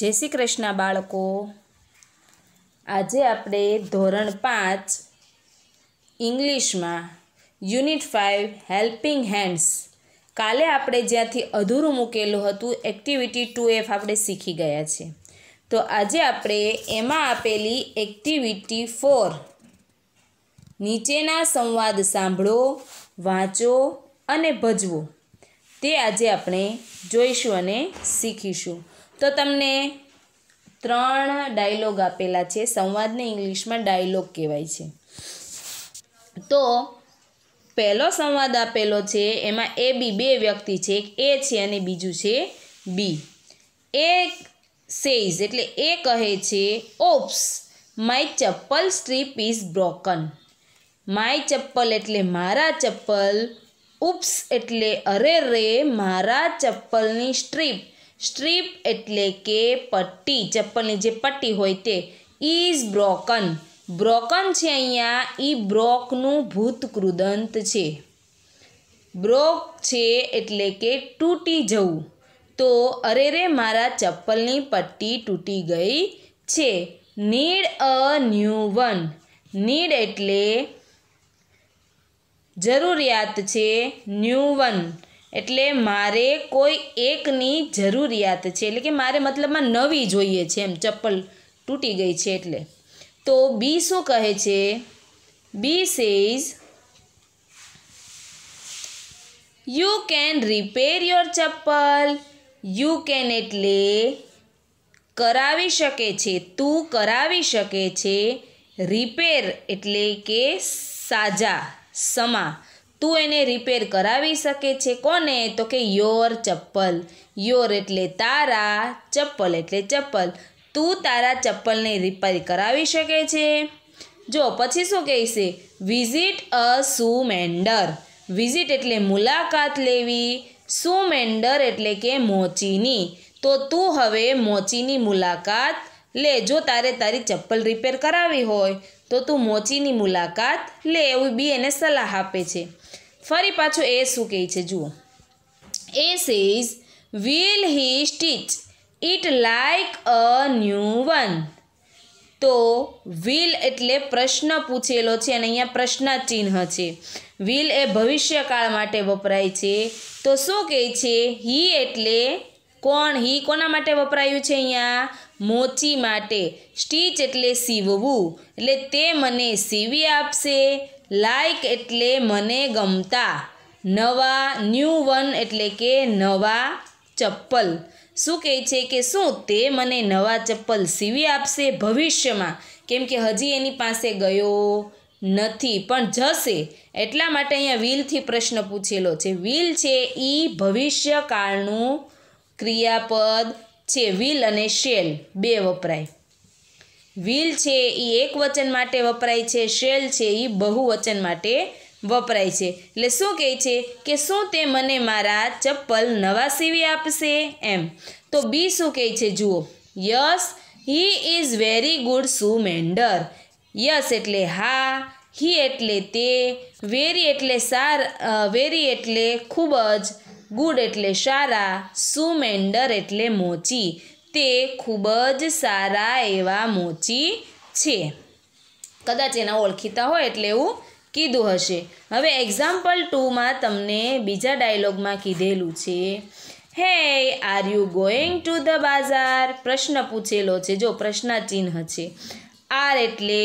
જય શ્રી કૃષ્ણ બાળકો આજે આપણે ધોરણ પાંચ ઇંગ્લિશમાં યુનિટ ફાઇવ હેલ્પિંગ હેન્ડ્સ કાલે આપણે જ્યાંથી અધૂરું મૂકેલું હતું એક્ટિવિટી ટુ એફ આપણે શીખી ગયા છે તો આજે આપણે એમાં આપેલી એક્ટિવિટી ફોર નીચેના સંવાદ સાંભળો વાંચો અને ભજવો તે આજે આપણે જોઈશું અને શીખીશું તો તમને ત્રણ ડાયલોગ આપેલા છે સંવાદને ઇંગ્લિશમાં ડાયલોગ કહેવાય છે તો પહેલો સંવાદ આપેલો છે એમાં એ બી બે વ્યક્તિ છે એક એ છે અને બીજું છે બી એ સેઝ એટલે એ કહે છે oops my chappal strip is broken my chappal એટલે મારા ચપ્પલ ઉપ્સ એટલે અરે રે મારા ચપ્પલની સ્ટ્રીપ સ્ટ્રીપ એટલે કે પટ્ટી ચપ્પલની જે પટ્ટી હોય તે ઇઝ બ્રોકન બ્રોકન છે અહીંયા ઈ બ્રોકનું ભૂતકૃદંત છે બ્રોક છે એટલે કે તૂટી જવું તો અરે રે મારા ચપ્પલની પટ્ટી તૂટી ગઈ છે need a new one need એટલે જરૂરિયાત છે ન્યૂ વન એટલે મારે કોઈ એકની જરૂરિયાત છે એટલે કે મારે મતલબમાં નવી જોઈએ છે એમ ચપ્પલ તૂટી ગઈ છે એટલે તો બી શું કહે છે B says you can repair your chappal you can એટલે કરાવી શકે છે તું કરાવી શકે છે રિપેર એટલે કે સાજા સમા તું એને રિપેર કરાવી શકે છે કોને તો કે યોર ચપ્પલ યોર એટલે તારા ચપ્પલ એટલે ચપ્પલ તું તારા ચપ્પલને રિપેર કરાવી શકે છે જો પછી શું કહેશે વિઝિટ અ સુ મેન્ડર વિઝિટ એટલે મુલાકાત લેવી મેન્ડર એટલે કે મોચીની તો તું હવે મોચીની મુલાકાત લે જો તારે તારી ચપ્પલ રિપેર કરાવી હોય તો તું મોચીની મુલાકાત લે એવું બી એને સલાહ આપે છે ફરી પાછું એ શું કહે છે જુઓ A says will he stitch it like a new one તો વિલ એટલે પ્રશ્ન પૂછેલો છે અને અહીંયા પ્રશ્નચિહ્ન છે વિલ એ ભવિષ્યકાળ માટે વપરાય છે તો શું કહે છે હી એટલે કોણ હી કોના માટે વપરાયું છે અહીંયા મોચી માટે સ્ટીચ એટલે સીવવું એટલે તે મને સીવી આપશે લાઇક એટલે મને ગમતા નવા ન્યૂ વન એટલે કે નવા ચપ્પલ શું કહે છે કે શું તે મને નવા ચપ્પલ સીવી આપશે ભવિષ્યમાં કેમ કે હજી એની પાસે ગયો નથી પણ જશે એટલા માટે અહીંયા વ્હીલથી પ્રશ્ન પૂછેલો છે વ્હીલ છે એ ભવિષ્યકાળનું ક્રિયાપદ છે વ્હીલ અને શેલ બે વપરાય વ્હીલ છે એ એક વચન માટે વપરાય છે શેલ છે એ બહુવચન માટે વપરાય છે એટલે શું કહે છે કે શું તે મને મારા ચપ્પલ નવા સીવી આપશે એમ તો બી શું કહે છે જુઓ yes he is very good shoe mender yes એટલે હા હી એટલે તે વેરી એટલે સાર વેરી એટલે ખૂબ જ ગુડ એટલે સારા સુ મેન્ડર એટલે મોચી તે ખૂબ જ સારા એવા મોચી છે કદાચ એના ઓળખીતા હોય એટલે એવું કીધું હશે હવે એક્ઝામ્પલ ટુમાં તમને બીજા ડાયલોગમાં કીધેલું છે hey are you going to the bazaar પ્રશ્ન પૂછેલો છે જો પ્રશ્નાચિહ્ન છે આર એટલે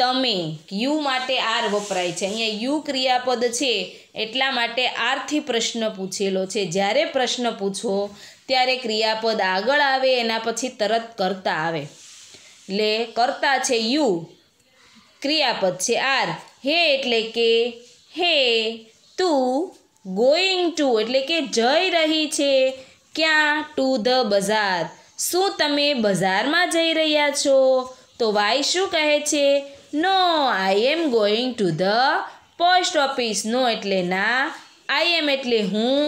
તમે યુ માટે આર વપરાય છે અહીંયા યુ ક્રિયાપદ છે એટલા માટે આરથી પ્રશ્ન પૂછેલો છે જ્યારે પ્રશ્ન પૂછો ત્યારે ક્રિયાપદ આગળ આવે એના પછી તરત કરતા આવે લે કરતા છે યુ ક્રિયાપદ છે આર હે એટલે કે હે તું ગોઈંગ ટુ એટલે કે જઈ રહી છે ક્યાં ટુ ધ બજાર શું તમે બજારમાં જઈ રહ્યા છો તો વાય શું કહે છે no I am going to the post office no એટલે ના આઈ એમ એટલે હું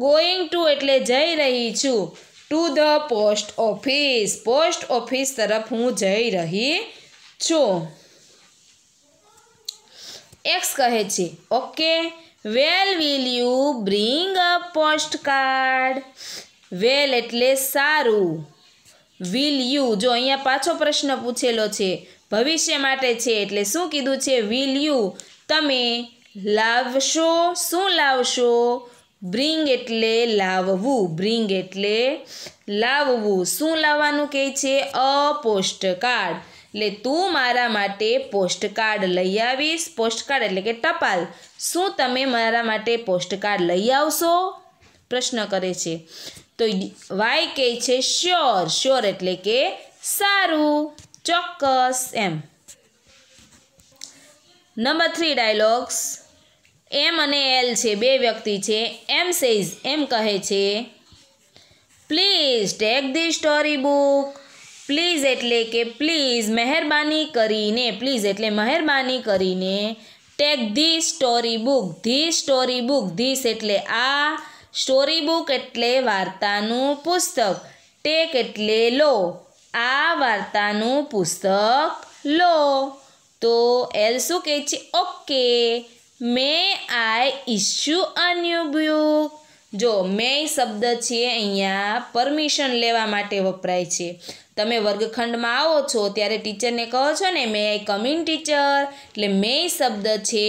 ગોઈંગ ટુ એટલે જઈ રહી છું to the post office post office તરફ હું જઈ રહી છું એક્સ કહે છે okay well will you bring a post card well એટલે સારું વિલ યુ જો અહીંયા પાછો પ્રશ્ન પૂછેલો છે ભવિષ્ય માટે છે એટલે શું કીધું છે વિલ યુ તમે લાવશો શું લાવશો બ્રિંગ એટલે લાવવું બ્રિંગ એટલે લાવવું શું લાવવાનું કહે છે અ પોસ્ટકાર્ડ એટલે તું મારા માટે પોસ્ટકાર્ડ લઈ આવીશ પોસ્ટકાર્ડ એટલે કે ટપાલ શું તમે મારા માટે પોસ્ટકાર્ડ લઈ આવશો પ્રશ્ન કરે છે તો વાય કહે છે શ્યોર શ્યોર એટલે કે સારું ચોક્કસ એમ નંબર થ્રી ડાયલોગ્સ એમ અને એલ છે બે વ્યક્તિ છે એમ સેઝ એમ કહે છે please take the story book please એટલે કે પ્લીઝ મહેરબાની કરીને પ્લીઝ એટલે મહેરબાની કરીને take the story book the story book this એટલે આ સ્ટોરી બુક એટલે વાર્તાનું પુસ્તક ટેક એટલે લો આ વાર્તાનું પુસ્તક લો તો એલ શું કહે છે okay may I issue a new book જો મે શબ્દ છે અહીંયા પરમિશન લેવા માટે વપરાય છે તમે વર્ગખંડમાં આવો છો ત્યારે ટીચરને કહો છો ને મે આઈ કમિંગ ટીચર એટલે મે શબ્દ છે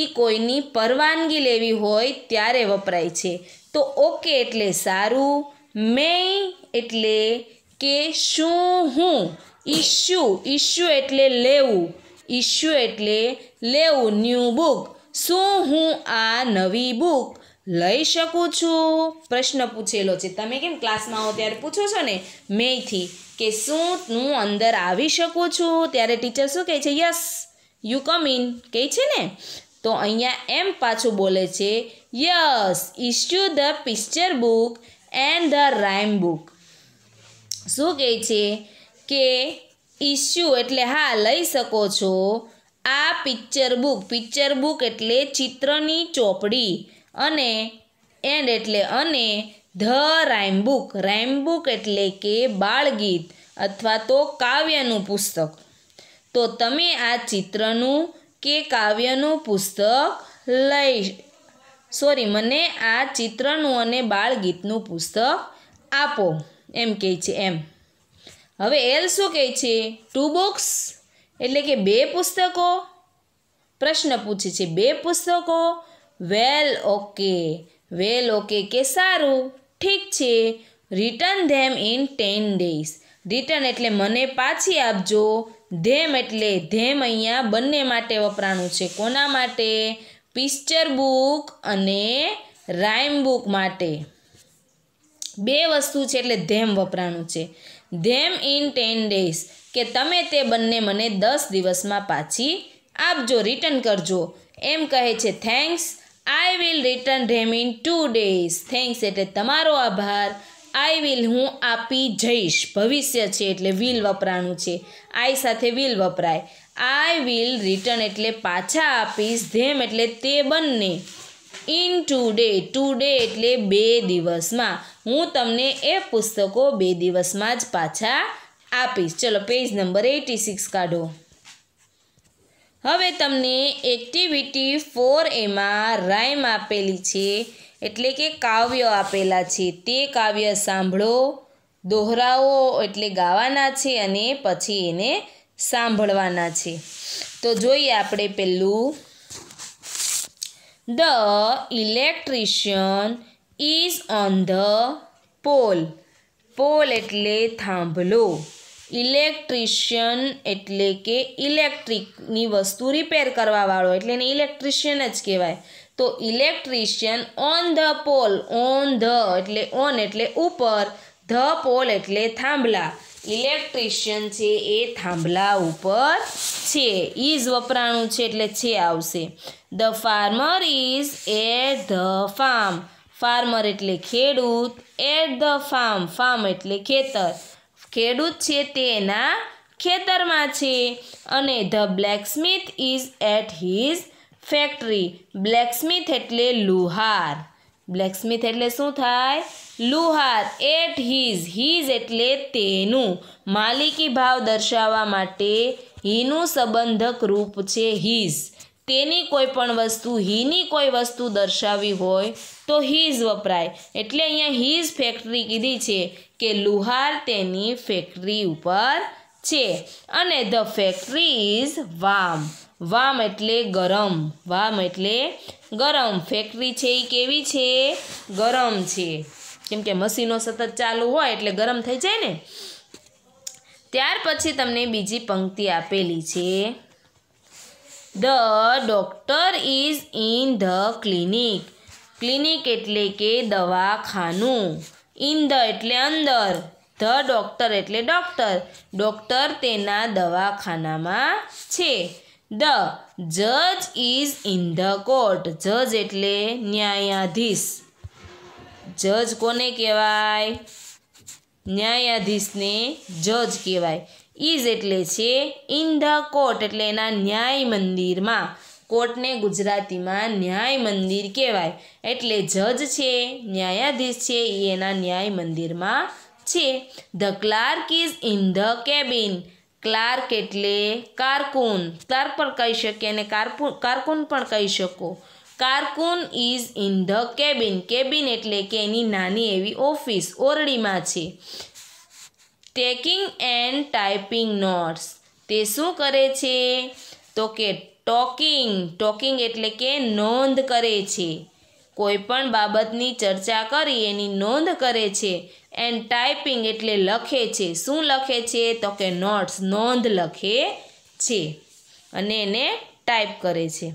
એ કોઈની પરવાનગી લેવી હોય ત્યારે વપરાય છે તો ઓકે એટલે સારું મે એટલે કે શું હું ઇશ્યુ ઇશ્યુ એટલે લેવું ઇશ્યુ એટલે લેવું ન્યૂ બુક શું હું આ નવી બુક લઈ શકું છું પ્રશ્ન પૂછેલો છે તમે કેમ ક્લાસમાં આવો ત્યારે પૂછો છો ને મેથી કે શું હું અંદર આવી શકું છું ત્યારે ટીચર શું કહે છે યસ યુ કમ ઇન કહે છે ને તો અહીંયા એમ પાછું બોલે છે yes issue the picture book and the rhyme book શું કહે છે કે ઇસ્યુ એટલે હા લઈ શકો છો આ પિક્ચર બુક પિક્ચર બુક એટલે ચિત્રની ચોપડી અને એન્ડ એટલે અને the rhyme book rhyme book એટલે કે બાળગીત અથવા તો કાવ્યનું પુસ્તક તો તમે આ ચિત્રનું કે કાવ્યનું પુસ્તક લઈ સોરી મને આ ચિત્રનું અને બાળગીતનું પુસ્તક આપો એમ કહે છે એમ હવે એલ શું કહે છે ટુ બુક્સ એટલે કે બે પુસ્તકો પ્રશ્ન પૂછે છે બે પુસ્તકો વેલ ઓકે વેલ ઓકે કે સારું ઠીક છે return them in ten days return એટલે મને પાછી આપજો ધેમ એટલે ધેમ અહીંયા બંને માટે વપરાણું છે કોના માટે પિક્ચર બુક અને રાઇમ બુક માટે બે વસ્તુ છે એટલે ધેમ વપરાણું છે ધેમ ઇન ટેન ડેઝ કે તમે તે બંને મને દસ દિવસમાં પાછી આપજો રિટર્ન કરજો એમ કહે છે thanks I will return them in two days thanks એટલે તમારો આભાર આઈ વિલ હું આપી જઈશ ભવિષ્ય છે એટલે વિલ વપરાણું છે આઈ સાથે વિલ વપરાય આઈ વિલ રિટર્ન એટલે પાછા આપીશ ધેમ એટલે તે બંને in two day two day એટલે બે દિવસમાં હું તમને એ પુસ્તકો બે દિવસમાં જ પાછા આપીશ ચલો પેજ નંબર એટી સિક્સ કાઢો હવે તમને એક્ટિવિટી ફોર એમાં રાઇમ આપેલી છે એટલે કે કાવ્ય આપેલા છે તે કાવ્ય સાંભળો દોહરાવો એટલે ગાવાના છે અને પછી એને સાંભળવાના છે તો જોઈએ આપણે પહેલું the electrician is on the pole pole એટલે થાંભલો ઇલેક્ટ્રિશિયન એટલે કે ઇલેક્ટ્રિકની વસ્તુ રિપેર કરવાવાળો એટલે એને ઇલેક્ટ્રિશિયન જ કહેવાય તો electrician on the pole on the એટલે ઓન એટલે ઉપર ધ પોલ એટલે થાંભલા ઇલેક્ટ્રિશિયન છે એ થાંભલા ઉપર છે ઇઝ વપરાણું છે એટલે છે આવશે the farmer is at the farm farmer એટલે ખેડૂત એટ ધ ફાર્મ ફાર્મ એટલે ખેતર ખેડૂત છે તેના ખેતરમાં છે અને the blacksmith is at his factory blacksmith એટલે લુહાર બ્લેકસ્મિથ એટલે શું થાય લુહાર એટ હિઝ હિઝ એટલે તેનું માલિકી ભાવ દર્શાવવા માટે હીનું સંબંધક રૂપ છે હિઝ તેની કોઈ પણ વસ્તુ હીની કોઈ વસ્તુ દર્શાવી હોય તો હીઝ વપરાય એટલે અહીંયા હીઝ ફેક્ટરી કીધી છે કે લુહાર તેની ફેક્ટરી ઉપર છે અને the factory is warm warm એટલે ગરમ વામ એટલે ગરમ ફેક્ટરી છે એ કેવી છે ગરમ છે કેમ કે મશીનો સતત ચાલુ હોય એટલે ગરમ થઈ જાય ને ત્યાર પછી તમને બીજી પંક્તિ આપેલી છે the doctor is in the clinic clinic એટલે કે દવાખાનું ઇન ધ એટલે અંદર ધ ડૉક્ટર એટલે ડૉક્ટર ડૉક્ટર તેના દવાખાનામાં છે ધ જજ ઇઝ ઇન ધ કોર્ટ જજ એટલે ન્યાયાધીશ જજ કોને કહેવાય ન્યાયાધીશને જજ કહેવાય ઇઝ એટલે છે ઇન ધ કોર્ટ એટલે એના ન્યાય મંદિરમાં કોર્ટને ગુજરાતીમાં ન્યાય મંદિર કહેવાય એટલે જજ છે ન્યાયાધીશ છે એ એના ન્યાય મંદિરમાં છે the clerk is in the cabin clerk એટલે કારકુન ક્લાર્ક પણ કહી શકીએ અને કારકુન કારકુન પણ કહી શકો કારકુન is in the cabin cabin એટલે કે એની નાની એવી ઓફિસ ઓરડીમાં છે ટેકિંગ એન્ડ ટાઈપિંગ નોટ્સ તે શું કરે છે તો કે ટોકિંગ ટોકિંગ એટલે કે નોંધ કરે છે કોઈ પણ બાબતની ચર્ચા કરી એની નોંધ કરે છે એન્ડ ટાઈપિંગ એટલે લખે છે શું લખે છે તો કે નોટ્સ નોંધ લખે છે અને એને ટાઈપ કરે છે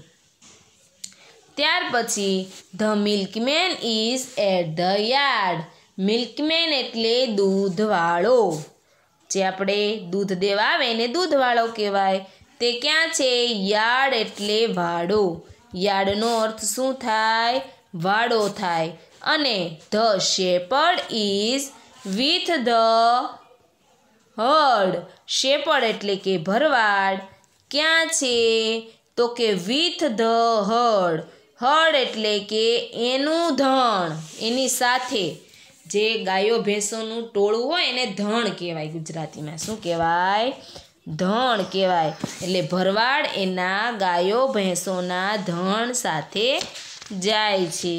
ત્યાર પછી the milkman is at the yard milkman એટલે દૂધવાળો જે આપણે દૂધ દેવા આવે એને દૂધવાળો કહેવાય તે ક્યાં છે યાર્ડ એટલે વાડો યાર્ડનો અર્થ શું થાય વાડો થાય અને the shepherd is with the herd shepherd એટલે કે ભરવાડ ક્યાં છે તો કે વિથ ધ હર્ડ હર્ડ એટલે કે એનું ધણ એની સાથે જે ગાયો ભેંસોનું ટોળું હોય એને ધણ કહેવાય ગુજરાતીમાં શું કહેવાય ધણ કહેવાય એટલે ભરવાડ એના ગાયો ભેંસોના ધણ સાથે જાય છે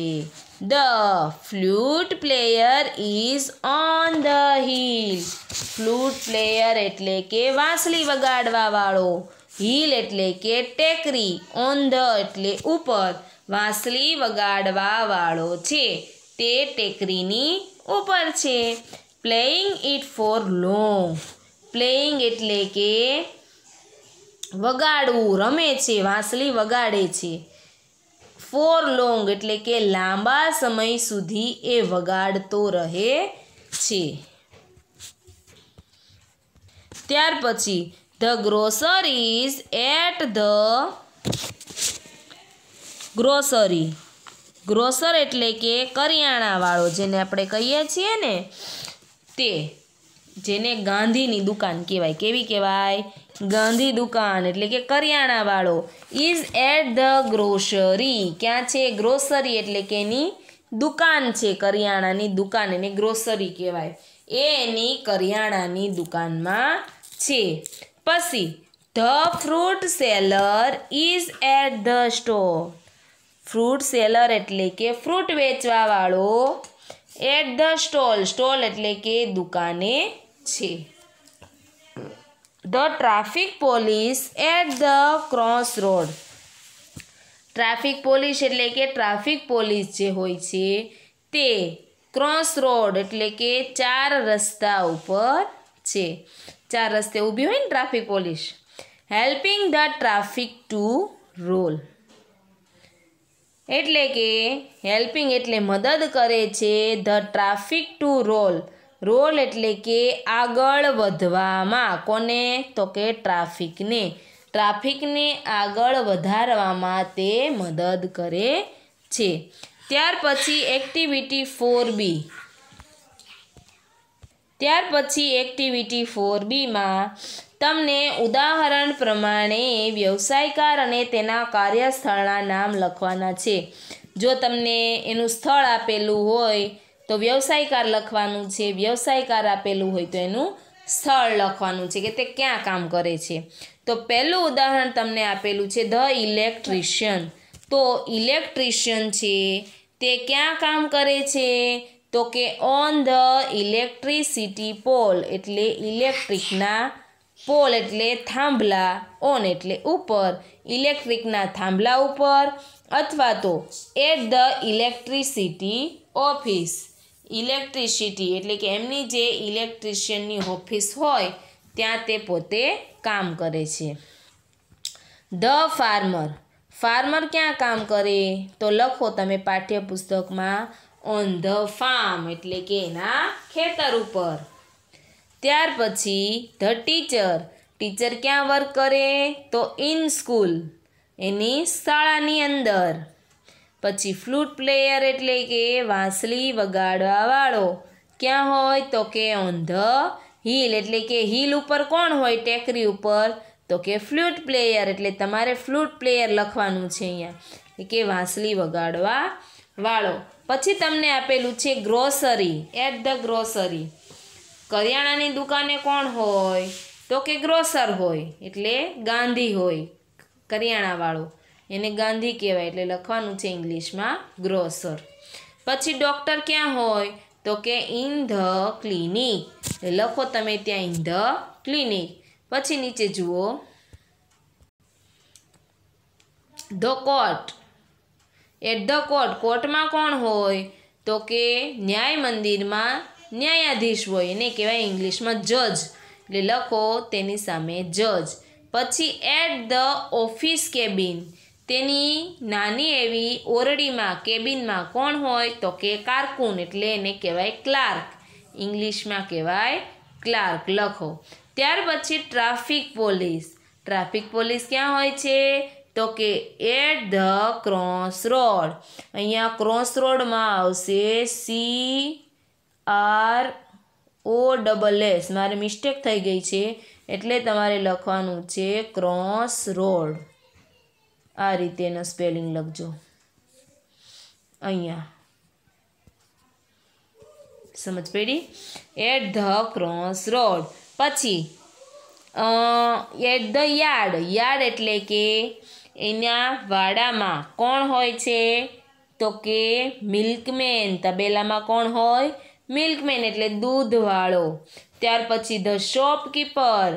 the flute player is on the hill flute player એટલે કે વાંસળી વગાડવાવાળો હિલ એટલે કે ટેકરી ઓન ધ એટલે ઉપર વાંસળી વગાડવાવાળો છે તે ટેકરીની ઉપર છે playing it for long playing એટલે કે વગાડવું રમે છે વાંસળી વગાડે છે ફોર લોંગ એટલે કે લાંબા સમય સુધી એ વગાડતો રહે છે ત્યાર પછી the groceries at the grocery grocer એટલે કે કરિયાણાવાળો જેને આપણે કહીએ છીએ ને તે જેને ગાંધીની દુકાન કહેવાય કેવી કહેવાય ગાંધી દુકાન એટલે કે કરિયાણાવાળો ઇઝ એટ ધ ગ્રોસરી ક્યાં છે ગ્રોસરી એટલે કે એની દુકાન છે કરિયાણાની દુકાન એને ગ્રોસરી કહેવાય એ એની કરિયાણાની દુકાનમાં છે પછી the fruit seller is at the store fruit seller એટલે કે ફ્રૂટ વેચવાવાળો એટ ધ સ્ટોલ સ્ટોલ એટલે કે દુકાને છે the traffic police at the cross road traffic police એટલે કે ટ્રાફિક પોલીસ જે હોય છે તે ક્રોસ રોડ એટલે કે ચાર રસ્તા ઉપર છે ચાર રસ્તે ઊભી હોય ને traffic police helping the traffic to roll એટલે કે હેલ્પિંગ એટલે મદદ કરે છે the traffic to roll roll એટલે કે આગળ વધવામાં કોને તો કે ટ્રાફિકને ટ્રાફિકને આગળ વધારવામાં તે મદદ કરે છે ત્યાર પછી એક્ટિવિટી ફોર બી ત્યાર પછી એક્ટિવિટી ફોર બીમાં તમને ઉદાહરણ પ્રમાણે વ્યવસાયકાર અને તેના કાર્યસ્થળના નામ લખવાના છે જો તમને એનું સ્થળ આપેલું હોય તો વ્યવસાયકાર લખવાનું છે વ્યવસાયકાર આપેલું હોય તો એનું સ્થળ લખવાનું છે કે તે ક્યાં કામ કરે છે તો પહેલું ઉદાહરણ તમને આપેલું છે ધ ઇલેક્ટ્રિશિયન તો ઇલેક્ટ્રિશિયન છે તે ક્યાં કામ કરે છે તો કે ઓન ધ ઇલેક્ટ્રિસિટી પોલ એટલે ઇલેક્ટ્રિકના પોલ એટલે થાંભલા ઓન એટલે ઉપર ઇલેક્ટ્રિકના થાંભલા ઉપર અથવા તો at the electricity office electricity એટલે કે એમની જે ઇલેક્ટ્રિશિયનની ઓફિસ હોય ત્યાં તે પોતે કામ કરે છે ધ ફાર્મર ફાર્મર ક્યાં કામ કરે તો લખો તમે પાઠ્યપુસ્તકમાં ઓન ધ ફાર્મ એટલે કે એના ખેતર ઉપર ત્યાર પછી ધ ટીચર ટીચર ક્યાં વર્ક કરે તો ઇન સ્કૂલ એની શાળાની અંદર પછી ફ્લૂટ પ્લેયર એટલે કે વાંસળી વગાડવાવાળો ક્યાં હોય તો કે ઓન ધ હિલ એટલે કે હિલ ઉપર કોણ હોય ટેકરી ઉપર તો કે ફ્લુટ પ્લેયર એટલે તમારે ફ્લૂટ પ્લેયર લખવાનું છે અહીંયા કે વાંસળી વગાડવા વાળો પછી તમને આપેલું છે ગ્રોસરી એટ ધ ગ્રોસરી કરિયાણાની દુકાને કોણ હોય તો કે ગ્રોસર હોય એટલે ગાંધી હોય કરિયાણાવાળો એને ગાંધી કહેવાય એટલે લખવાનું છે ઇંગ્લિશમાં ગ્રોસર પછી ડૉક્ટર ક્યાં હોય તો કે ઇન ધ ક્લિનિક લખો તમે ત્યાં ઇન ધ ક્લિનિક પછી નીચે જુઓ the court at the court કોર્ટમાં કોણ હોય તો કે ન્યાય મંદિરમાં ન્યાયાધીશ હોય એને કહેવાય ઇંગ્લિશમાં જજ એટલે લખો તેની સામે જજ પછી એટ ધ ઓફિસ કેબિન તેની નાની એવી ઓરડીમાં કેબિનમાં કોણ હોય તો કે કારકુન એટલે એને કહેવાય ક્લાર્ક ઇંગ્લિશમાં કહેવાય ક્લાર્ક લખો ત્યાર પછી ટ્રાફિક પોલીસ ટ્રાફિક પોલીસ ક્યાં હોય છે તો કે એટ ધ ક્રોસ રોડ અહીંયા ક્રોસ રોડમાં આવશે C R O double S મારે મિસ્ટેક થઈ ગઈ છે એટલે તમારે લખવાનું છે ક્રોસ રોડ આ રીતે એનો સ્પેલિંગ લખજો અહીંયા સમજ પડી એટ ધ ક્રોસ રોડ પછી એટ ધ યાર્ડ યાર્ડ એટલે કે એના વાડામાં કોણ હોય છે તો કે મિલ્કમેન તબેલામાં કોણ હોય મિલ્કમેન એટલે દૂધવાળો ત્યાર પછી ધ શોપકીપર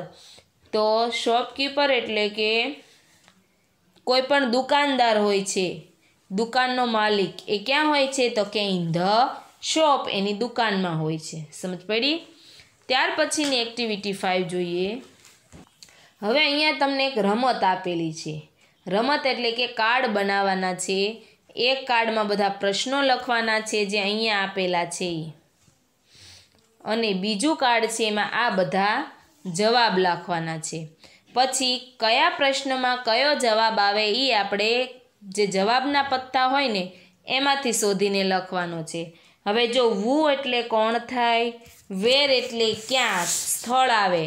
તો શોપકીપર એટલે કે કોઈ પણ દુકાનદાર હોય છે દુકાનનો માલિક એ ક્યાં હોય છે તો કે ઇન ધ શોપ એની દુકાનમાં હોય છે સમજ પડી ત્યાર પછીની એક્ટિવિટી ફાઇવ જોઈએ હવે અહીંયા તમને એક રમત આપેલી છે રમત એટલે કે કાર્ડ બનાવવાના છે એક કાર્ડમાં બધા પ્રશ્નો લખવાના છે જે અહીંયા આપેલા છે અને બીજું કાર્ડ છે એમાં આ બધા જવાબ લખવાના છે પછી કયા પ્રશ્નમાં કયો જવાબ આવે એ આપણે જે જવાબના પત્તા હોય ને એમાંથી શોધીને લખવાનો છે હવે જો વુ એટલે કોણ થાય વેર એટલે ક્યાં સ્થળ આવે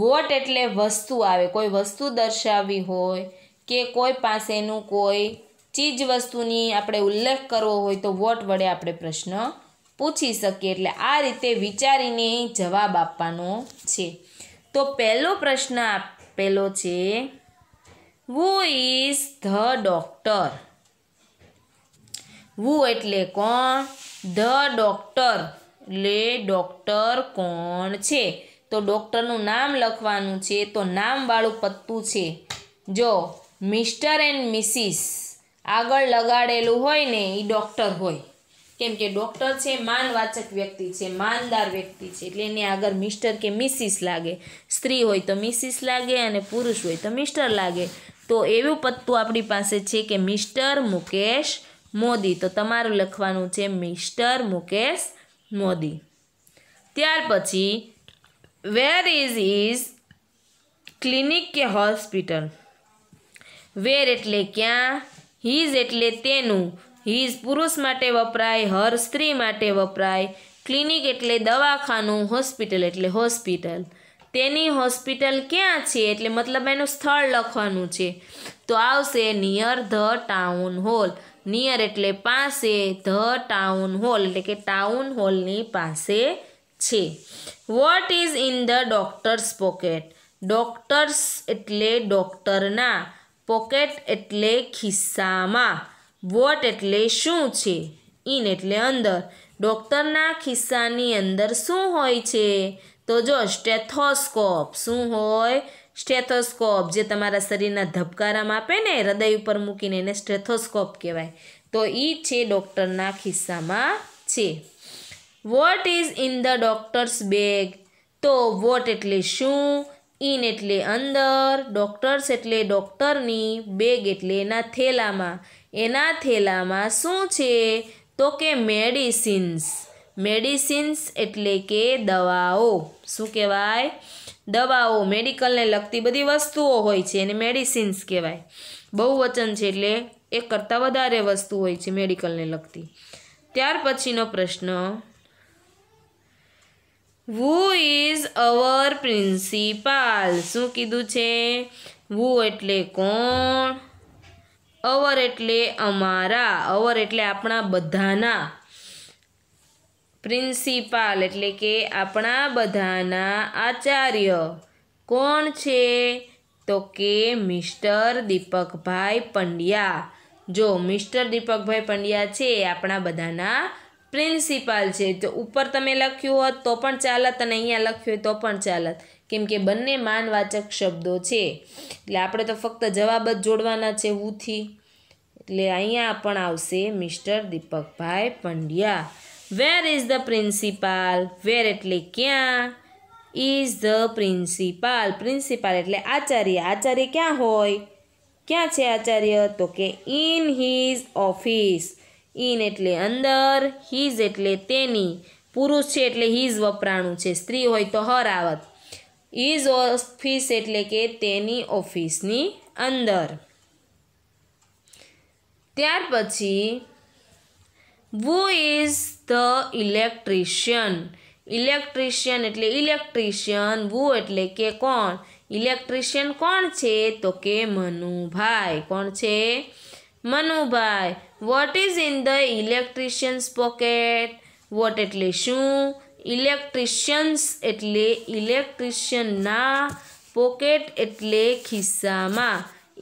વોટ એટલે વસ્તુ આવે કોઈ વસ્તુ દર્શાવવી હોય કે કોઈ પાસેનું કોઈ ચીજ વસ્તુની આપણે ઉલ્લેખ કરવો હોય તો વોટ વડે આપણે પ્રશ્ન પૂછી શકીએ એટલે આ રીતે વિચારીને જવાબ આપવાનો છે તો પહેલો પ્રશ્ન આપેલો છે who is the doctor who એટલે કોણ ધ ડૉક્ટર એટલે ડૉક્ટર કોણ છે તો ડૉક્ટરનું નામ લખવાનું છે તો નામવાળું પત્તું છે જો મિસ્ટર એન્ડ મિસિસ આગળ લગાડેલું હોય ને એ ડૉક્ટર હોય કેમ કે ડૉક્ટર છે માનવાચક વ્યક્તિ છે માનદાર વ્યક્તિ છે એટલે એને આગળ મિસ્ટર કે મિસિસ લાગે સ્ત્રી હોય તો મિસિસ લાગે અને પુરુષ હોય તો મિસ્ટર લાગે તો એવું પત્તું આપણી પાસે છે કે મિસ્ટર મુકેશ મોદી તો તમારું લખવાનું છે મિસ્ટર મુકેશ મોદી ત્યાર પછી વેર ઇઝ ઇઝ ક્લિનિક કે હોસ્પિટલ વેર એટલે ક્યાં હિઝ એટલે તેનું હિઝ પુરુષ માટે વપરાય હર સ્ત્રી માટે વપરાય ક્લિનિક એટલે દવાખાનું હોસ્પિટલ એટલે હોસ્પિટલ તેની હોસ્પિટલ ક્યાં છે એટલે મતલબ એનું સ્થળ લખવાનું છે તો આવશે near the town hall near એટલે પાસે ધ ટાઉન હોલ એટલે કે ટાઉન હોલની પાસે છે what is in the doctor's pocket doctor's એટલે ડૉક્ટરના પોકેટ એટલે ખિસ્સામાં વોટ એટલે શું છે ઇન એટલે અંદર ડૉક્ટરના ખિસ્સાની અંદર શું હોય છે તો જો સ્ટેથોસ્કોપ શું હોય સ્ટેથોસ્કોપ જે તમારા શરીરના ધબકારા માપે ને હૃદય ઉપર મૂકીને એને સ્ટેથોસ્કોપ કહેવાય તો એ છે ડૉક્ટરના ખિસ્સામાં છે what is in the doctor's bag તો વોટ એટલે શું ઇન એટલે અંદર ડૉક્ટર્સ એટલે ડૉક્ટરની બેગ એટલે એના થેલામાં એના થેલામાં શું છે તો કે મેડિસિન્સ મેડિસિન્સ એટલે કે દવાઓ શું કહેવાય દવાઓ મેડિકલને લગતી બધી વસ્તુઓ હોય છે એને મેડિસિન્સ કહેવાય બહુ વચન છે એટલે એક કરતાં વધારે વસ્તુ હોય છે મેડિકલને લગતી ત્યાર પછીનો પ્રશ્ન વુ ઇઝ અવર પ્રિન્સિપાલ શું કીધું છે વુ એટલે કોણ અવર એટલે અમારા અવર એટલે આપણા બધાના પ્રિન્સિપાલ એટલે કે આપણા બધાના આચાર્ય કોણ છે તો કે મિસ્ટર દીપકભાઈ પંડ્યા જો મિસ્ટર દીપકભાઈ પંડ્યા છે આપણા બધાના પ્રિન્સિપાલ છે તો ઉપર તમે લખ્યું હોત તો પણ ચાલત અને અહીંયા લખ્યું હોય તો પણ ચાલત કેમ કે બંને માનવાચક શબ્દો છે એટલે આપણે તો ફક્ત જવાબ જ જોડવાના છે ઉથી એટલે અહીંયા પણ આવશે mister Deepakbhai Pandya where is the principal where એટલે ક્યાં ઇઝ ધ પ્રિન્સિપાલ પ્રિન્સિપાલ એટલે આચાર્ય આચાર્ય ક્યાં હોય ક્યાં છે આચાર્ય તો કે ઇન હિઝ ઓફિસ ઇન એટલે અંદર હિઝ એટલે તેની પુરુષ છે એટલે હિઝ વપરાણું છે સ્ત્રી હોય તો હર આવત ઇઝ ઓફિસ એટલે કે તેની ઓફિસની અંદર ત્યાર પછી who is the electrician electrician એટલે ઇલેક્ટ્રિશિયન વુ એટલે કે કોણ ઇલેક્ટ્રિશિયન કોણ છે તો કે મનુભાઈ કોણ છે Manubhai what is in the electrician's pocket what એટલે શું ઇલેક્ટ્રિશિયન્સ એટલે ઇલેક્ટ્રિશિયનના પોકેટ એટલે ખિસ્સામાં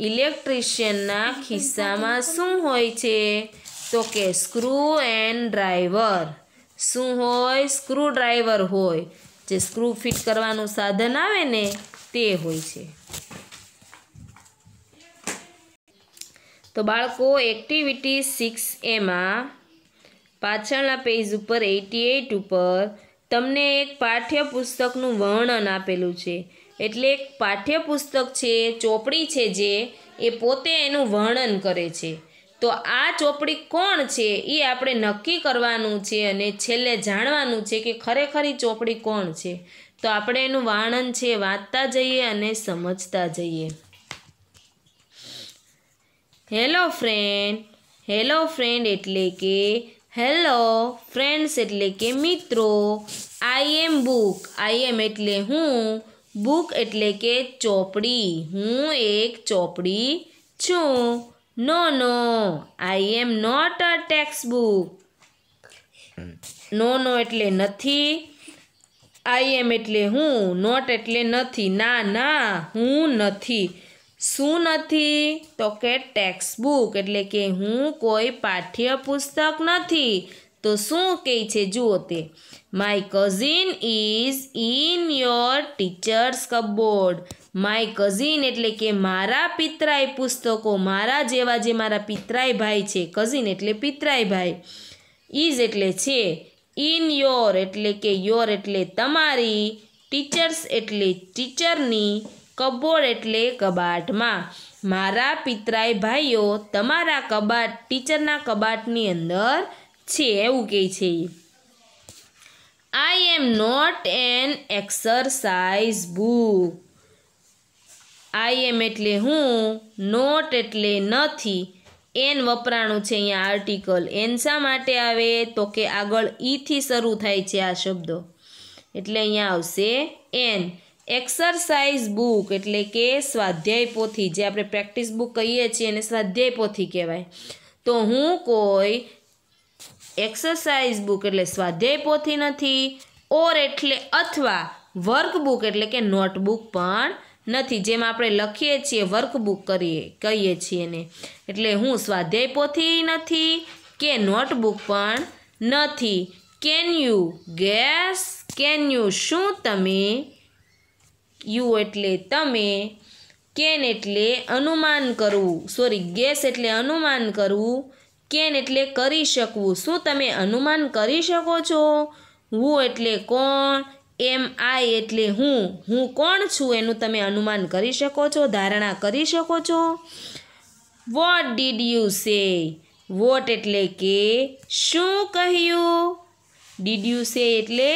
ઇલેક્ટ્રિશિયનના ખિસ્સામાં શું હોય છે તો કે સ્ક્રૂ એન્ડ ડ્રાઈવર શું હોય સ્ક્રૂ ડ્રાઈવર હોય જે સ્ક્રૂ ફિટ કરવાનું સાધન આવે ને તે હોય છે તો બાળકો એક્ટિવિટી સિક્સ એમાં પાછળના પેજ ઉપર એટી એઇટ ઉપર તમને એક પાઠ્યપુસ્તકનું વર્ણન આપેલું છે એટલે એક પાઠ્યપુસ્તક છે ચોપડી છે જે એ પોતે એનું વર્ણન કરે છે તો આ ચોપડી કોણ છે એ આપણે નક્કી કરવાનું છે અને છેલ્લે જાણવાનું છે કે ખરેખર એ ચોપડી કોણ છે તો આપણે એનું વર્ણન છે વાંચતા જઈએ અને સમજતા જઈએ હેલો ફ્રેન્ડ હેલો ફ્રેન્ડ એટલે કે હેલો ફ્રેન્ડ્સ એટલે કે મિત્રો આઈ એમ બુક આઈ એમ એટલે હું બુક એટલે કે ચોપડી હું એક ચોપડી છું no no I am not a text book no no એટલે નથી આઈ એમ એટલે હું નોટ એટલે નથી ના ના હું નથી શું નથી તો કે ટેક્સ્ટ બુક એટલે કે હું કોઈ પાઠ્યપુસ્તક નથી તો શું કહે છે જુઓ તે my cousin is in your teacher's cupboard my cousin એટલે કે મારા પિતરાય પુસ્તકો મારા જેવા જે મારા પિતરાય ભાઈ છે કઝિન એટલે પિતરાય ભાઈ ઇઝ એટલે છે ઇન યોર એટલે કે યોર એટલે તમારી ટીચર્સ એટલે ટીચરની કબોળ એટલે કબાટમાં મારા પિતરાય ભાઈઓ તમારા કબાટ ટીચરના કબાટની અંદર છે એવું કહે છે I am not an exercise book I am એટલે હું નોટ એટલે નથી એન વપરાણું છે અહીંયા આર્ટિકલ એન શા માટે આવે તો કે આગળ ઈથી e શરૂ થાય છે આ શબ્દો એટલે અહીંયા આવશે એન એક્સરસાઇઝ બુક એટલે કે સ્વાધ્યાય પોથી જે આપણે પ્રેક્ટિસ બુક કહીએ છીએ એને સ્વાધ્યાય પોથી કહેવાય તો હું કોઈ એક્સરસાઇઝ બુક એટલે સ્વાધ્યાય પોથી નથી ઓર એટલે અથવા વર્કબુક એટલે કે નોટબુક પણ નથી જેમ આપણે લખીએ છીએ વર્કબુક કરીએ કહીએ છીએ ને એટલે હું સ્વાધ્યાય પોથી નથી કે નોટબુક પણ નથી can you guess can you શું તમે યુ એટલે તમે કેન એટલે અનુમાન કરવું સોરી ગેસ એટલે અનુમાન કરવું કેન એટલે કરી શકવું શું તમે અનુમાન કરી શકો છો હું એટલે કોણ એમ આઈ એટલે હું હું કોણ છું એનું તમે અનુમાન કરી શકો છો ધારણા કરી શકો છો what did you say what એટલે કે શું કહ્યું ડીડ યુ સે એટલે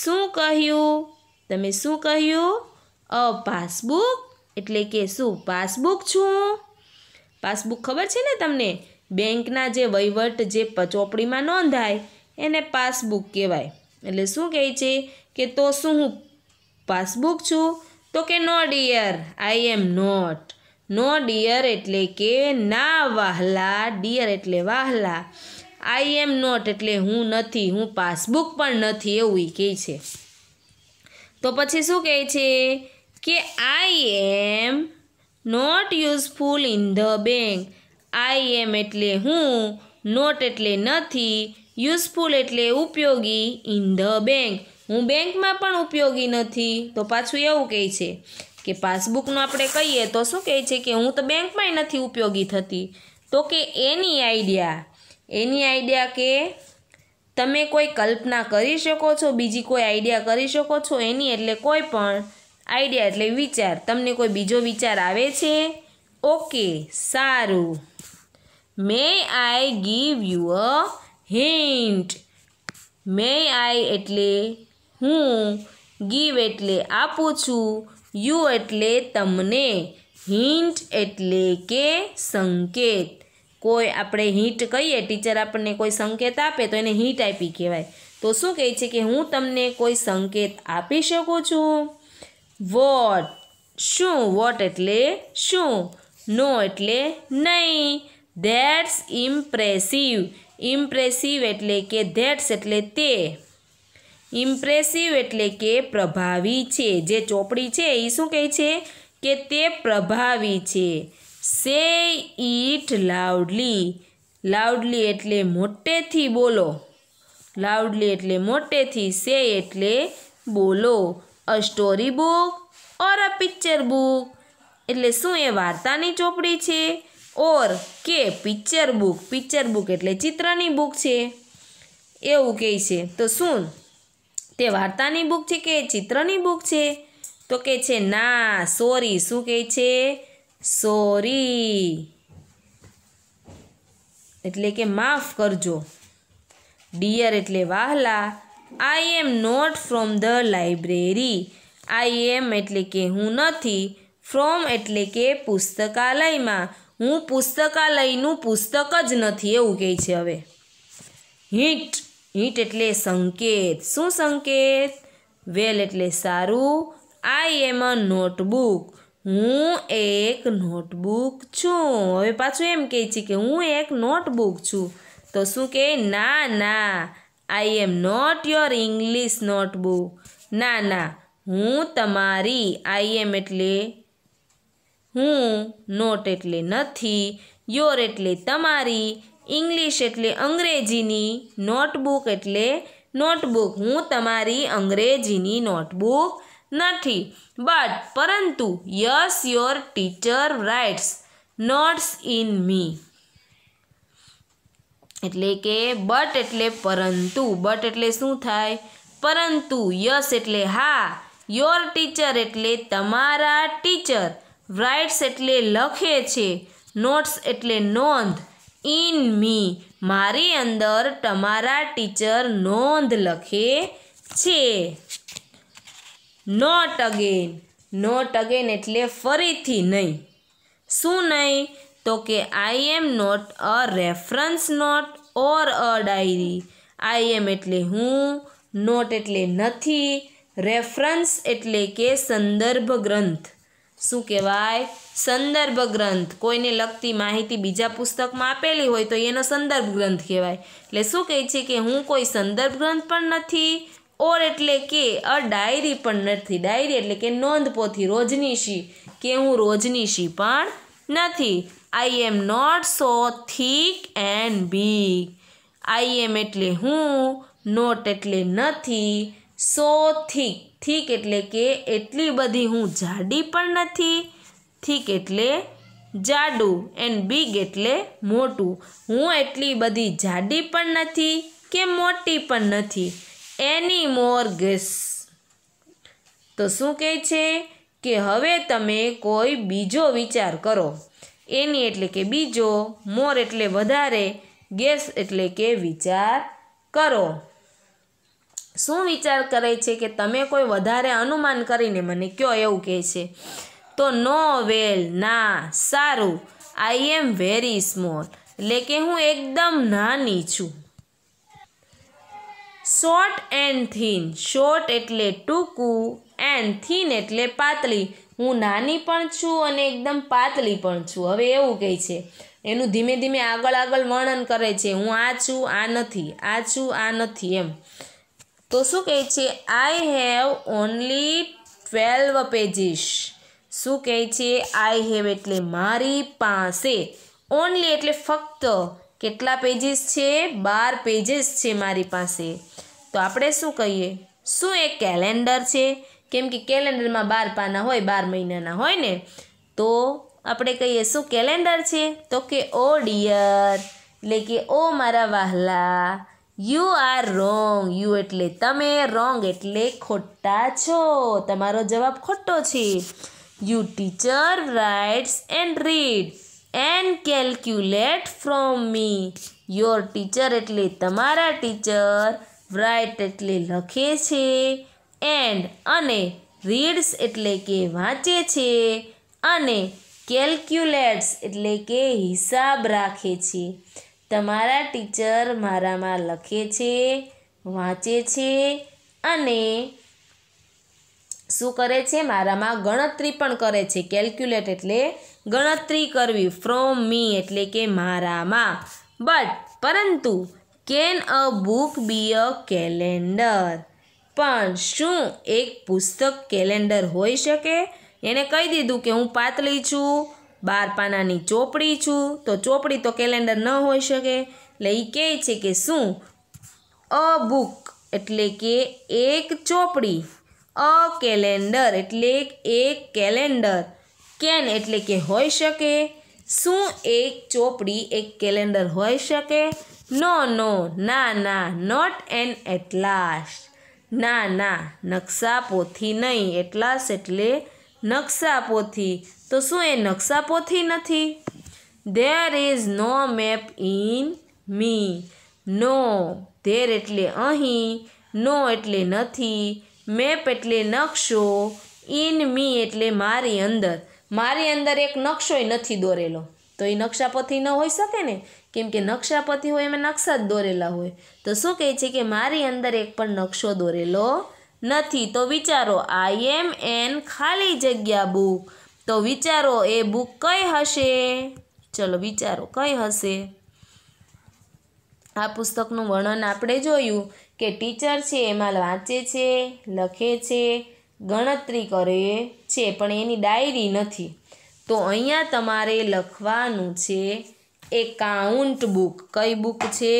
શું કહ્યું તમે શું કહ્યું અ પાસબુક એટલે કે શું પાસબુક છું પાસબુક ખબર છે ને તમને બેંકના જે વહીવટ જે ચોપડીમાં નોંધાય એને પાસબુક કહેવાય એટલે શું કહે છે કે તો શું હું પાસબુક છું તો કે no dear I am not no dear એટલે કે ના વાહલા ડિયર એટલે વાહલા આઈ એમ નોટ એટલે હું નથી હું પાસબુક પણ નથી એવું કહે છે તો પછી શું કહે છે કે I am not useful in the bank I am એટલે હું નોટ એટલે નથી યુઝફુલ એટલે ઉપયોગી ઇન ધ બેંક હું બેંકમાં પણ ઉપયોગી નથી તો પાછું એવું કહે છે કે પાસબુકનું આપણે કહીએ તો શું કહે છે કે હું તો બેંકમાંય નથી ઉપયોગી થતી તો કે એની આઈડિયા એની આઈડિયા કે તમે કોઈ કલ્પના કરી શકો છો બીજી કોઈ આઈડિયા કરી શકો છો એની એટલે કોઈ પણ આઈડિયા એટલે વિચાર તમને કોઈ બીજો વિચાર આવે છે ઓકે સારું may I give you a hint may I એટલે હું ગીવ એટલે આપું છું યુ એટલે તમને હિન્ટ એટલે કે સંકેત કોઈ આપણે હિન્ટ કહીએ ટીચર આપણને કોઈ સંકેત આપે તો એને હિન્ટ આપી કહેવાય તો શું કહે છે કે હું તમને કોઈ સંકેત આપી શકું છું વોટ શું વોટ એટલે શું નો એટલે નહીં ધેટ્સ ઇમ્પ્રેસિવ ઇમ્પ્રેસિવ એટલે કે ધેટ્સ એટલે તે ઇમ્પ્રેસિવ એટલે કે પ્રભાવી છે જે ચોપડી છે એ શું કહે છે કે તે પ્રભાવી છે સે ઇટ લાઉડલી લાઉડલી એટલે મોટેથી બોલો લાઉડલી એટલે મોટેથી સે એટલે બોલો a story book or a picture book એટલે શું એ વાર્તાની ચોપડી છે ઓર કે પિક્ચર બુક પિક્ચર બુક એટલે ચિત્રની બુક છે એવું કહે છે તો શું તે વાર્તાની બુક છે કે ચિત્રની બુક છે તો કહે છે ના સોરી શું કહે છે સોરી એટલે કે માફ કરજો ડિયર એટલે વાહલા I am not from the library I am એટલે કે હું નથી ફ્રોમ એટલે કે પુસ્તકાલયમાં હું પુસ્તકાલયનું પુસ્તક જ નથી એવું કહે છે હવે હિંટ હિંટ એટલે સંકેત શું સંકેત વેલ એટલે સારું આઈ એમ અ નોટબુક હું એક નોટબુક છું હવે પાછું એમ કહે છે કે હું એક નોટબુક છું તો શું કહે ના ના I am not your English notebook ના ના હું તમારી આઈ એમ એટલે હું નોટ એટલે નથી યોર એટલે તમારી ઇંગ્લિશ એટલે અંગ્રેજીની નોટબુક એટલે નોટબુક હું તમારી અંગ્રેજીની નોટબુક નથી બટ પરંતુ yes your teacher writes notes in me એટલે કે બટ એટલે પરંતુ બટ એટલે શું થાય પરંતુ યસ એટલે હા યોર ટીચર એટલે તમારા ટીચર રાઇટ્સ એટલે લખે છે નોટ્સ એટલે નોંધ ઇન મી મારી અંદર તમારા ટીચર નોંધ લખે છે નોટ અગેન નોટ અગેન એટલે ફરીથી નહીં શું નહીં તો કે I am not a reference note or a diary I am એટલે હું નોટ એટલે નથી રેફરન્સ એટલે કે સંદર્ભ ગ્રંથ શું કહેવાય સંદર્ભ ગ્રંથ કોઈને લગતી માહિતી બીજા પુસ્તકમાં આપેલી હોય તો એનો સંદર્ભ ગ્રંથ કહેવાય એટલે શું કહે છે કે હું કોઈ સંદર્ભ ગ્રંથ પણ નથી ઓર એટલે કે અ ડાયરી પણ નથી ડાયરી એટલે કે નોંધપોથી રોજનીશી કે હું રોજનીશી પણ નથી I am not so thick and big I am એટલે હું નોટ એટલે નથી સો થિક થીક એટલે કે એટલી બધી હું જાડી પણ નથી થીક એટલે જાડું એન્ડ બિગ એટલે મોટું હું એટલી બધી જાડી પણ નથી કે મોટી પણ નથી એની મોર ગેસ તો શું કહે છે કે હવે તમે કોઈ બીજો વિચાર કરો એની એટલે કે બીજો મોર એટલે વધારે ગેસ એટલે કે વિચાર કરો શું વિચાર કરે છે કે તમે કોઈ વધારે અનુમાન કરીને મને કયો એવું કહે છે તો નો વેલ ના સારું આઈ એમ વેરી સ્મોલ એટલે કે હું એકદમ નાની છું શોર્ટ એન્ડ થીન શોર્ટ એટલે ટૂંકું એન્ડ થીન એટલે પાતળી હું નાની પણ છું અને એકદમ પાતળી પણ છું હવે એવું કહે છે એનું ધીમે ધીમે આગળ આગળ વર્ણન કરે છે હું આ છું આ નથી આ છું આ નથી એમ તો શું કહે છે I have only twelve pages શું કહે છે આઈ હેવ એટલે મારી પાસે ઓનલી એટલે ફક્ત કેટલા પેજીસ છે બાર પેજીસ છે મારી પાસે તો આપણે શું કહીએ શું એ કેલેન્ડર છે કેમ કે કેલેન્ડરમાં બાર પાના હોય બાર મહિનાના હોય ને તો આપણે કહીએ શું કેલેન્ડર છે તો કે ઓ ડિયર એટલે કે ઓ મારા વાહલા યુ આર રોંગ યુ એટલે તમે રોંગ એટલે ખોટા છો તમારો જવાબ ખોટો છે you teacher writes and read and calculate from me your teacher એટલે તમારા ટીચર રાઇટ એટલે લખે છે એન્ડ અને રીડ્સ એટલે કે વાંચે છે અને કેલ્ક્યુલેટ્સ એટલે કે હિસાબ રાખે છે તમારા ટીચર મારામાં લખે છે વાંચે છે અને શું કરે છે મારામાં ગણતરી પણ કરે છે કેલ્ક્યુલેટ એટલે ગણતરી કરવી ફ્રોમ મી એટલે કે મારામાં બટ પરંતુ can a book be a calendar પણ શું એક પુસ્તક કેલેન્ડર હોઈ શકે એણે કહી દીધું કે હું પાતળી છું બાર પાનાની ચોપડી છું તો ચોપડી તો કેલેન્ડર ન હોઈ શકે એટલે એ કહે છે કે શું અ બુક એટલે કે એક ચોપડી અ કેલેન્ડર એટલે એક કેલેન્ડર કેન એટલે કે હોઈ શકે શું એક ચોપડી એક કેલેન્ડર હોઈ શકે નો નો ના ના નોટ એન એટ લાસ્ટ ના ના નકશા પોથી નહીં એટલાસ એટલે નકશા પોથી તો શું એ નકશા પોથી નથી there is no map in me no there એટલે અહીં નો એટલે નથી મેપ એટલે નકશો ઇન મી એટલે મારી અંદર મારી અંદર એક નકશોય નથી દોરેલો તો એ નકશાપોથી ન હોઈ શકે ને કેમકે નકશાપતિ હોય એમાં નકશા જ દોરેલા હોય તો શું કહે છે કે મારી અંદર એક પણ નકશો દોરેલો નથી તો વિચારો આઈ એમ એન ખાલી જગ્યા બુક તો વિચારો એ બુક કઈ હશે ચલો વિચારો કઈ હશે આ પુસ્તકનું વર્ણન આપણે જોયું કે ટીચર છે એમાં વાંચે છે લખે છે ગણતરી કરે છે પણ એની ડાયરી નથી તો અહીંયા તમારે લખવાનું છે એકાઉન્ટ બુક કઈ બુક છે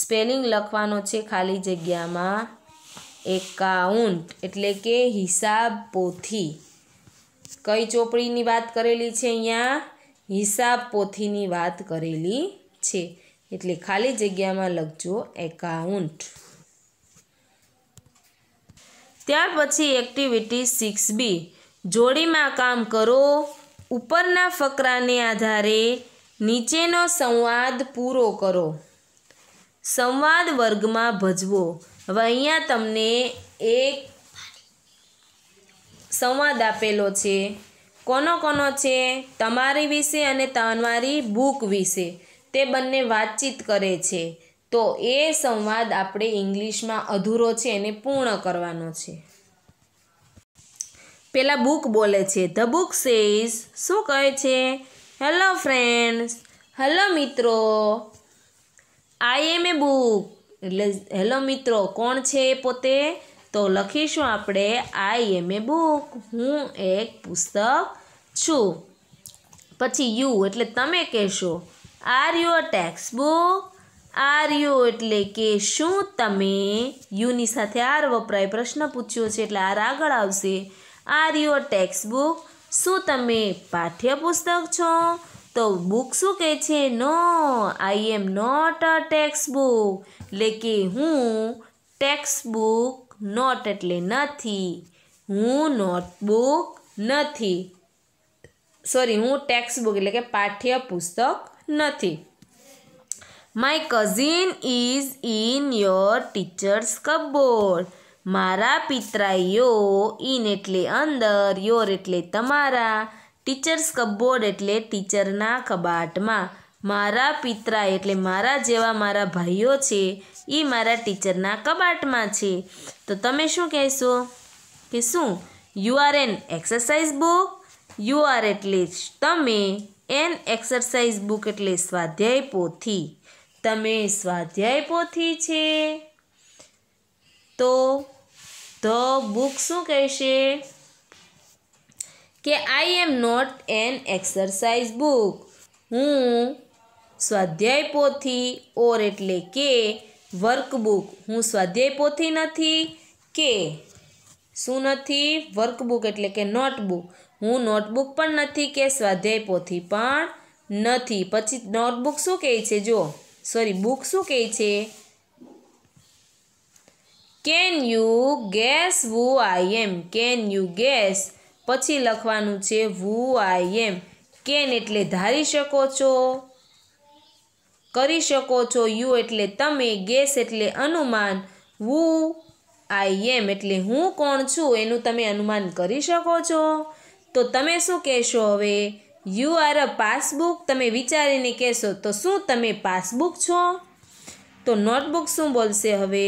સ્પેલિંગ લખવાનો છે ખાલી જગ્યામાં એકાઉન્ટ એટલે કે હિસાબ પોથી કઈ ચોપડીની વાત કરેલી છે અહીંયા હિસાબ પોથીની વાત કરેલી છે એટલે ખાલી જગ્યામાં લખજો એકાઉન્ટ ત્યાર પછી એક્ટિવિટી સિક્સ બી જોડીમાં કામ કરો ઉપરના ફકરાને આધારે નીચેનો સંવાદ પૂરો કરો સંવાદ વર્ગમાં ભજવો હવે અહીંયા તમને એક સંવાદ આપેલો છે કોનો કોનો છે તમારી વિશે અને તમારી બુક વિશે તે બંને વાતચીત કરે છે તો એ સંવાદ આપણે ઇંગ્લિશમાં અધૂરો છે એને પૂર્ણ કરવાનો છે પહેલાં બુક બોલે છે ધ બુક સેઝ શું કહે છે હેલો ફ્રેન્ડ્સ હેલો મિત્રો આઈ એમ એ બુક એટલે હેલો મિત્રો કોણ છે પોતે તો લખીશું આપણે આઈ એમ એ બુક હું એક પુસ્તક છું પછી યુ એટલે તમે કહેશો are you a text book are you એટલે કે શું તમે યુની સાથે આર વપરાય પ્રશ્ન પૂછ્યો છે એટલે આર આગળ આવશે આર યોર ટેક્સ્ટ બુક શું તમે પાઠ્યપુસ્તક છો તો બુક શું કહે છે no I am not a text book એટલે કે હું ટેક્સ્ટ બુક નોટ એટલે નથી હું નોટબુક નથી સોરી હું ટેક્સ્ટ બુક એટલે કે પાઠ્ય નથી my cousin is in your teacher's cupboard મારા પિતરા યો ઇન એટલે અંદર યોર એટલે તમારા ટીચર્સ કબોર્ડ એટલે ટીચરના કબાટમાં મારા પિતરા એટલે મારા જેવા મારા ભાઈઓ છે એ મારા ટીચરના કબાટમાં છે તો તમે શું કહેશો કે શું you are an exercise book you are એટલે તમે એન એક્સરસાઇઝ બુક એટલે સ્વાધ્યાય પોથી તમે સ્વાધ્યાય પોથી છે તો ધ બુક શું કહેશે કે I am not an exercise book હું સ્વાધ્યાય પોથી ઓર એટલે કે વર્કબુક હું સ્વાધ્યાય પોથી નથી કે શું નથી વર્કબુક એટલે કે નોટબુક હું નોટબુક પણ નથી કે સ્વાધ્યાય પોથી પણ નથી પછી નોટબુક શું કહે છે જો સોરી બુક શું કહે છે can you guess who I am can you guess પછી લખવાનું છે વુ આઈ એમ કેન એટલે ધારી શકો છો કરી શકો છો યુ એટલે તમે ગેસ એટલે અનુમાન વુ આઈ એમ એટલે હું કોણ છું એનું તમે અનુમાન કરી શકો છો તો તમે શું કહેશો હવે યુ આર અ પાસબુક તમે વિચારીને કહેશો તો શું તમે પાસબુક છો તો નોટબુક શું બોલશે હવે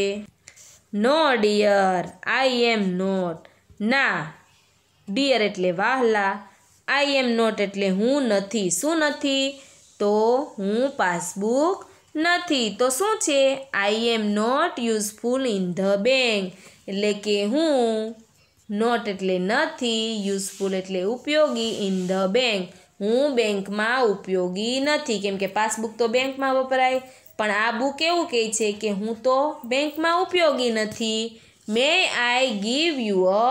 no dear I am not ના ડિયર એટલે વાહલા આઈ એમ નોટ એટલે હું નથી શું નથી તો હું પાસબુક નથી તો શું છે I am not useful in the bank એટલે કે હું નોટ એટલે નથી યુઝફુલ એટલે ઉપયોગી ઇન ધ બેંક હું બેંકમાં ઉપયોગી નથી કેમ કે પાસબુક તો બેંકમાં વપરાય પણ આ બુક એવું કહે છે કે હું તો બેંકમાં ઉપયોગી નથી may I give you a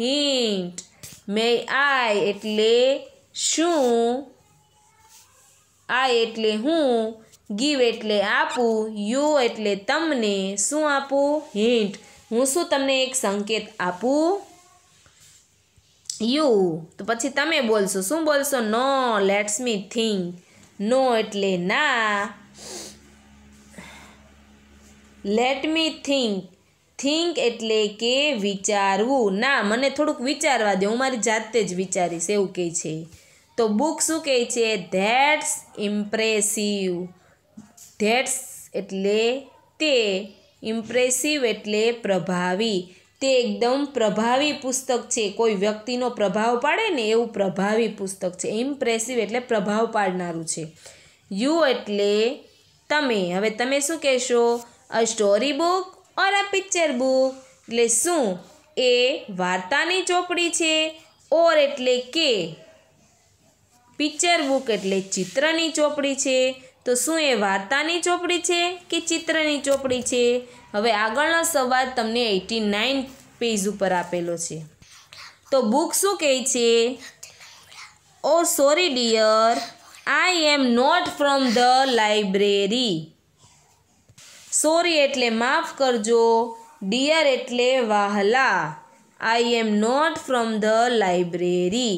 hint may I એટલે શું આ એટલે હું ગીવ એટલે આપું યુ એટલે તમને શું આપું હિન્ટ હું શું તમને એક સંકેત આપું યુ તો પછી તમે બોલશો શું બોલશો નો લેટ્સ મી થિંક નો એટલે ના લેટ મી થિંક થિંક એટલે કે વિચારવું ના મને થોડુંક વિચારવા દે હું મારી જાતે જ વિચારીશ એવું કહે છે તો બુક શું કહે છે ધેટ્સ ઇમ્પ્રેસિવ ધેટ્સ એટલે તે ઇમ્પ્રેસિવ એટલે પ્રભાવી તે એકદમ પ્રભાવી પુસ્તક છે કોઈ વ્યક્તિનો પ્રભાવ પાડે ને એવું પ્રભાવી પુસ્તક છે ઇમ્પ્રેસિવ એટલે પ્રભાવ પાડનારું છે યુ એટલે તમે હવે તમે શું કહેશો a story book or a picture book એટલે શું એ વાર્તાની ચોપડી છે ઓર એટલે કે પિક્ચર બુક એટલે ચિત્રની ચોપડી છે તો શું એ વાર્તાની ચોપડી છે કે ચિત્રની ચોપડી છે હવે આગળનો સવાલ તમને એટી નાઇન પેજ ઉપર આપેલો છે તો બુક શું કહે છે oh sorry dear I am not from the library sorry એટલે માફ કરજો ડિયર એટલે વાહલા I am not from the library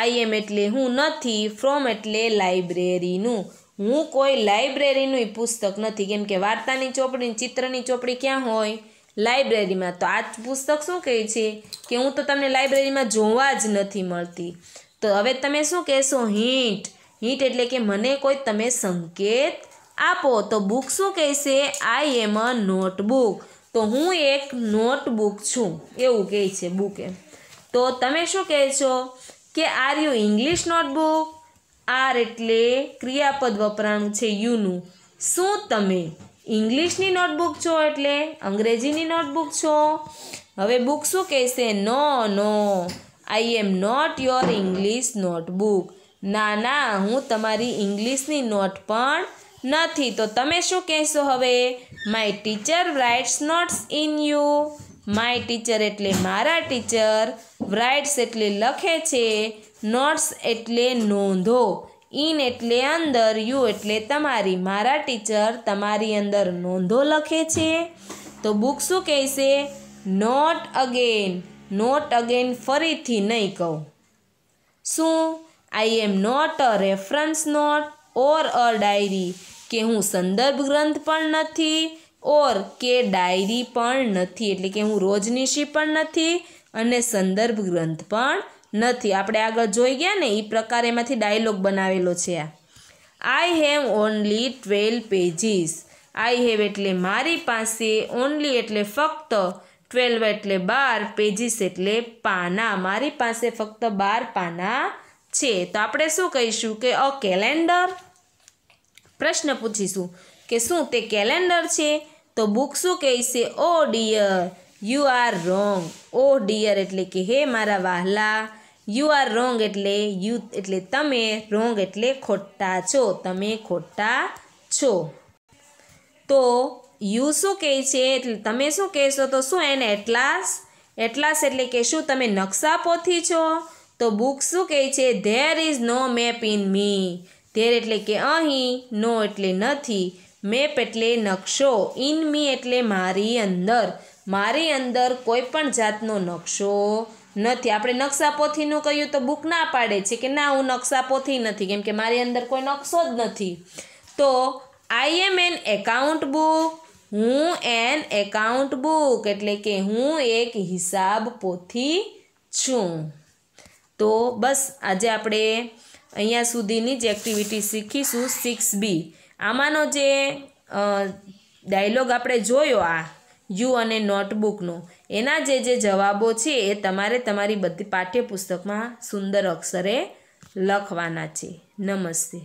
I am એટલે હું નથી ફ્રોમ એટલે લાઇબ્રેરીનું હું કોઈ લાઇબ્રેરીનું પુસ્તક નથી કેમ કે વાર્તાની ચોપડી ચિત્રની ચોપડી ક્યાં હોય લાઇબ્રેરીમાં તો આ પુસ્તક શું કહે છે કે હું તો તમને લાઇબ્રેરીમાં જોવા જ નથી મળતી તો હવે તમે શું કહેશો હિંટ હિંટ એટલે કે મને કોઈ તમે સંકેત આપો તો બુક શું કહેશે આઈ એમ અ નોટબુક તો હું એક નોટબુક છું એવું કહે છે બુક એમ તો તમે શું કહેશો કે are you English notebook are એટલે ક્રિયાપદ વપરાણું છે યુનું શું તમે ઇંગ્લિશની નોટબુક છો એટલે અંગ્રેજીની નોટબુક છો હવે બુક શું કહેશે no no I am not your English notebook ના ના હું તમારી ઇંગ્લિશની નોટ પણ નથી તો તમે શું કહેશો હવે my teacher writes notes in you my teacher એટલે મારા ટીચર રાઇટ્સ એટલે લખે છે નોટ્સ એટલે નોંધો ઇન એટલે અંદર યુ એટલે તમારી મારા ટીચર તમારી અંદર નોંધો લખે છે તો બુક શું કહેશે નોટ અગેન નોટ અગેન ફરીથી નહીં કહું શું I am not a reference note or a diary કે હું સંદર્ભ ગ્રંથ પણ નથી ઓર કે ડાયરી પણ નથી એટલે કે હું રોજનીશી પણ નથી અને સંદર્ભ ગ્રંથ પણ નથી આપણે આગળ જોઈ ગયા ને એ પ્રકારે એમાંથી ડાયલોગ બનાવેલો છે આ I have only twelve pages I have એટલે મારી પાસે ઓનલી એટલે ફક્ત ટ્વેલ્વ એટલે બાર પેજીસ એટલે પાના મારી પાસે ફક્ત બાર પાના છે તો આપણે શું કહીશું કે અ કેલેન્ડર પ્રશ્ન પૂછીશું કે શું તે કેલેન્ડર છે તો બુક શું કહેશે oh dear you are wrong oh dear એટલે કે હે મારા વહાલા યુ આર રોંગ એટલે યુ એટલે તમે રોંગ એટલે ખોટા છો તમે ખોટા છો તો યુ શું કહે છે એટલે તમે શું કહેશો તો શું એને એટલાસ એટલાસ એટલે કે શું તમે નકશા પોથી છો તો બુક શું કહે છે there is no map in me there એટલે કે અહીં નો એટલે નથી મેપ એટલે નકશો ઇન મી એટલે મારી અંદર મારી અંદર કોઈ પણ જાતનો નકશો નથી આપણે નકશાપોથીનું પોથીનું કહ્યું તો બુક ના પાડે છે કે ના હું નકશાપોથી નથી કેમ કે મારી અંદર કોઈ નકશો જ નથી તો I am an account book હું એન એકાઉન્ટ બુક એટલે કે હું એક હિસાબ પોથી છું તો બસ આજે આપણે અહીંયા સુધીની જ એક્ટિવિટી શીખીશું સિક્સ બી આમાંનો જે ડાયલોગ આપણે જોયો આ યુ અને નોટબુકનો એના જે જે જવાબો છે એ તમારે તમારી બધી પાઠ્યપુસ્તકમાં સુંદર અક્ષરે લખવાના છે નમસ્તે